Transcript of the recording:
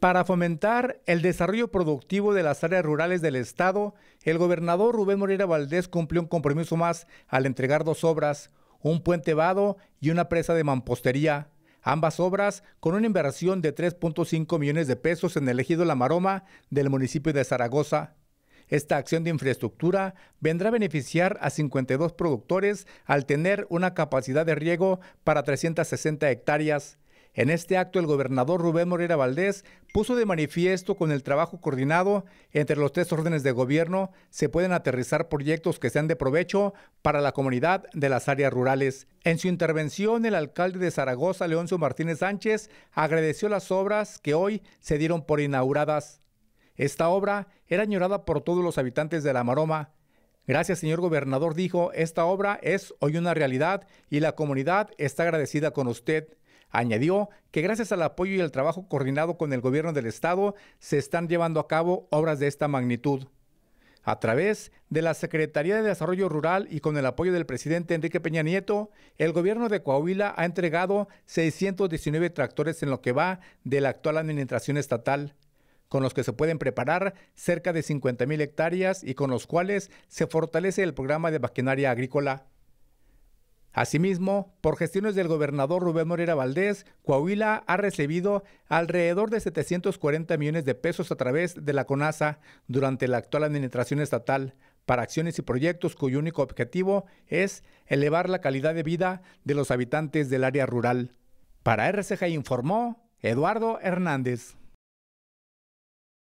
Para fomentar el desarrollo productivo de las áreas rurales del Estado, el gobernador Rubén Moreira Valdés cumplió un compromiso más al entregar dos obras, un puente vado y una presa de mampostería. Ambas obras con una inversión de 3.5 millones de pesos en el ejido La Maroma del municipio de Zaragoza. Esta acción de infraestructura vendrá a beneficiar a 52 productores al tener una capacidad de riego para 360 hectáreas. En este acto, el gobernador Rubén Morera Valdés puso de manifiesto con el trabajo coordinado entre los tres órdenes de gobierno se pueden aterrizar proyectos que sean de provecho para la comunidad de las áreas rurales. En su intervención, el alcalde de Zaragoza, Leoncio Martínez Sánchez, agradeció las obras que hoy se dieron por inauguradas. Esta obra era añorada por todos los habitantes de La Maroma, Gracias, señor gobernador, dijo, esta obra es hoy una realidad y la comunidad está agradecida con usted. Añadió que gracias al apoyo y el trabajo coordinado con el gobierno del estado se están llevando a cabo obras de esta magnitud. A través de la Secretaría de Desarrollo Rural y con el apoyo del presidente Enrique Peña Nieto, el gobierno de Coahuila ha entregado 619 tractores en lo que va de la actual administración estatal, con los que se pueden preparar cerca de 50 hectáreas y con los cuales se fortalece el programa de maquinaria agrícola. Asimismo, por gestiones del gobernador Rubén Morera Valdés, Coahuila ha recibido alrededor de 740 millones de pesos a través de la CONASA durante la actual administración estatal para acciones y proyectos cuyo único objetivo es elevar la calidad de vida de los habitantes del área rural. Para RCG informó Eduardo Hernández.